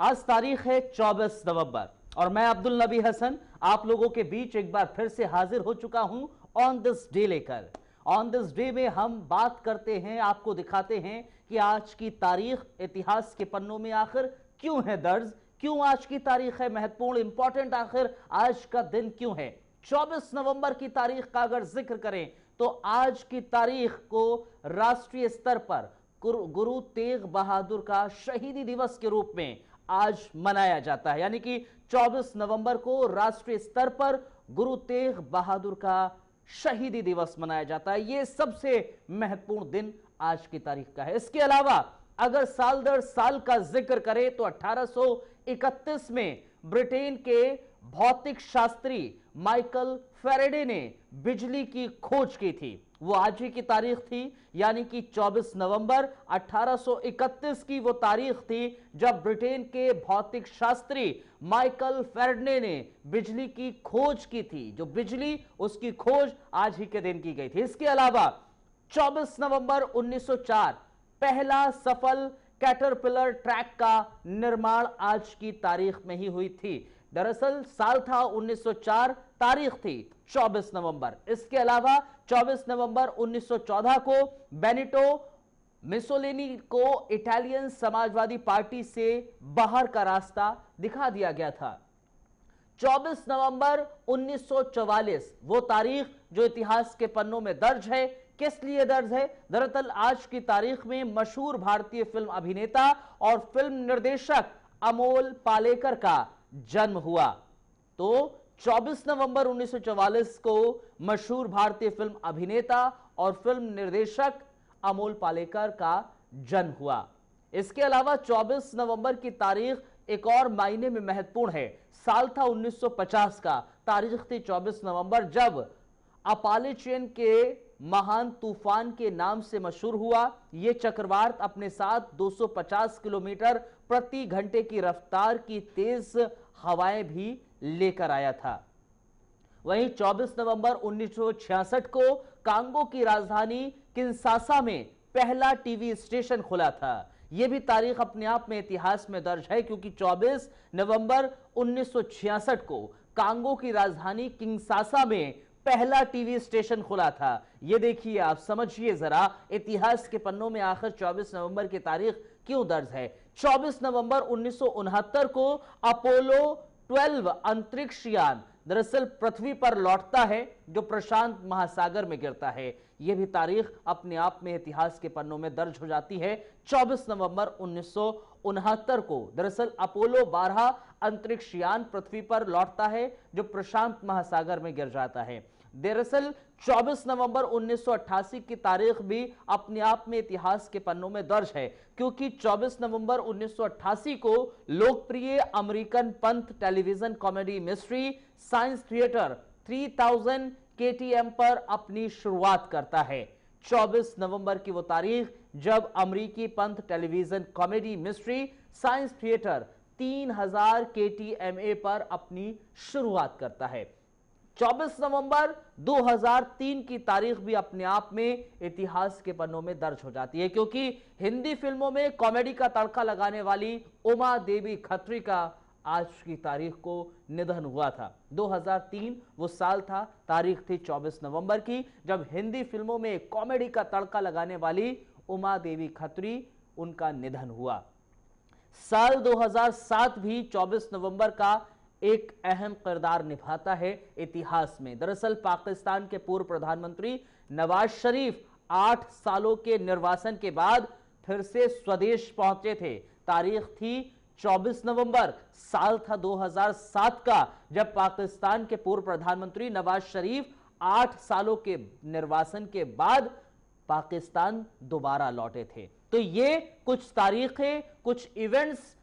आज तारीख है 24 नवंबर और मैं अब्दुल नबी हसन आप लोगों के बीच एक बार फिर से हाजिर हो चुका हूं ऑन दिस डे लेकर ऑन दिस डे में हम बात करते हैं आपको दिखाते हैं कि आज की तारीख इतिहास के पन्नों में आखिर क्यों है दर्ज क्यों आज की तारीख है महत्वपूर्ण इंपॉर्टेंट आखिर आज का दिन क्यों है 24 नवंबर की तारीख का अगर जिक्र करें तो आज की तारीख को राष्ट्रीय स्तर पर गुरु तेग बहादुर का शहीदी दिवस के रूप में आज मनाया जाता है यानी कि 24 नवंबर को राष्ट्रीय स्तर पर गुरु तेग बहादुर का शहीदी दिवस मनाया जाता है यह सबसे महत्वपूर्ण दिन आज की तारीख का है इसके अलावा अगर साल दर साल का जिक्र करें तो 1831 में ब्रिटेन के भौतिक शास्त्री माइकल फेरेडे ने बिजली की खोज की थी वो आज ही की तारीख थी यानी कि 24 नवंबर 1831 की वो तारीख थी जब ब्रिटेन के भौतिक शास्त्री माइकल फेरडने ने बिजली की खोज की थी जो बिजली उसकी खोज आज ही के दिन की गई थी इसके अलावा 24 नवंबर 1904 पहला सफल कैटरपिलर ट्रैक का निर्माण आज की तारीख में ही हुई थी दरअसल साल था 1904 तारीख थी 24 नवंबर इसके अलावा 24 नवंबर 1914 को बेनिटो मिसोलिनी को इटालियन समाजवादी पार्टी से बाहर का रास्ता दिखा दिया गया था 24 नवंबर 1944 वो तारीख जो इतिहास के पन्नों में दर्ज है किस लिए दर्ज है दरअसल आज की तारीख में मशहूर भारतीय फिल्म अभिनेता और फिल्म निर्देशक अमोल पालेकर का जन्म हुआ तो 24 नवंबर 1944 को मशहूर भारतीय फिल्म अभिनेता और फिल्म निर्देशक अमोल पालेकर का जन्म हुआ इसके अलावा 24 नवंबर की तारीख एक और मायने में महत्वपूर्ण है साल था 1950 का तारीख थी 24 नवंबर जब चेन के महान तूफान के नाम से मशहूर हुआ यह चक्रवात अपने साथ 250 किलोमीटर प्रति घंटे की रफ्तार की तेज हवाएं भी लेकर आया था वहीं 24 नवंबर 1966 को कांगो की राजधानी किंसासा में पहला टीवी स्टेशन खुला था यह भी तारीख अपने आप में इतिहास में दर्ज है क्योंकि 24 नवंबर 1966 को कांगो की राजधानी किंगसासा में पहला टीवी स्टेशन खुला था ये देखिए आप समझिए जरा इतिहास के पन्नों में आखिर 24 नवंबर की तारीख क्यों दर्ज है 24 नवंबर उन्नीस को अपोलो 12 अंतरिक्ष यान दरअसल पृथ्वी पर लौटता है जो प्रशांत महासागर में गिरता है यह भी तारीख अपने आप में इतिहास के पन्नों में दर्ज हो जाती है 24 नवंबर उन्नीस को दरअसल अपोलो 12 अंतरिक्ष यान पृथ्वी पर लौटता है जो प्रशांत महासागर में गिर जाता है दरअसल 24 नवंबर 1988 की तारीख भी अपने आप में इतिहास के पन्नों में दर्ज है क्योंकि 24 नवंबर 1988 को लोकप्रिय अमेरिकन पंथ television comedy mystery science theatre 3000 KTM पर अपनी शुरुआत करता है 24 नवंबर की वो तारीख जब अमरीकी पंथ television comedy mystery science theatre 3000 हजार पर अपनी शुरुआत करता है 24 नवंबर 2003 की तारीख भी अपने आप में इतिहास के पन्नों में दर्ज हो जाती है क्योंकि हिंदी फिल्मों में कॉमेडी का तड़का लगाने वाली उमा देवी खत्री का आज की तारीख को निधन हुआ था 2003 वो साल था तारीख थी 24 नवंबर की जब हिंदी फिल्मों में कॉमेडी का तड़का लगाने वाली उमा देवी खत्री उनका निधन हुआ साल 2007 भी 24 नवंबर का एक अहम किरदार निभाता है इतिहास में दरअसल पाकिस्तान के पूर्व प्रधानमंत्री नवाज शरीफ आठ सालों के निर्वासन के बाद फिर से स्वदेश पहुंचे थे तारीख थी 24 नवंबर साल था 2007 का जब पाकिस्तान के पूर्व प्रधानमंत्री नवाज शरीफ आठ सालों के निर्वासन के बाद पाकिस्तान दोबारा लौटे थे तो ये कुछ तारीखें कुछ इवेंट्स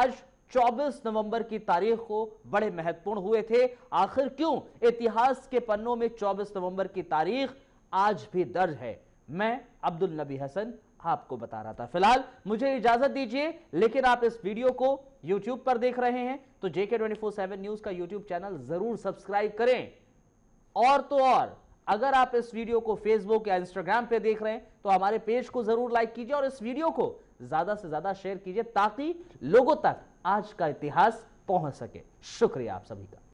आज 24 नवंबर की तारीख को बड़े महत्वपूर्ण हुए थे आखिर क्यों इतिहास के पन्नों में 24 नवंबर की तारीख आज भी दर्ज है मैं अब्दुल नबी हसन आपको बता रहा था फिलहाल मुझे इजाजत दीजिए लेकिन आप इस वीडियो को YouTube पर देख रहे हैं तो JK twenty four seven news का YouTube चैनल जरूर सब्सक्राइब करें और तो और अगर आप इस वीडियो को फेसबुक या इंस्टाग्राम पे देख रहे हैं तो हमारे पेज को जरूर लाइक कीजिए और इस वीडियो को ज्यादा से ज्यादा शेयर कीजिए ताकि लोगों तक आज का इतिहास पहुंच सके शुक्रिया आप सभी का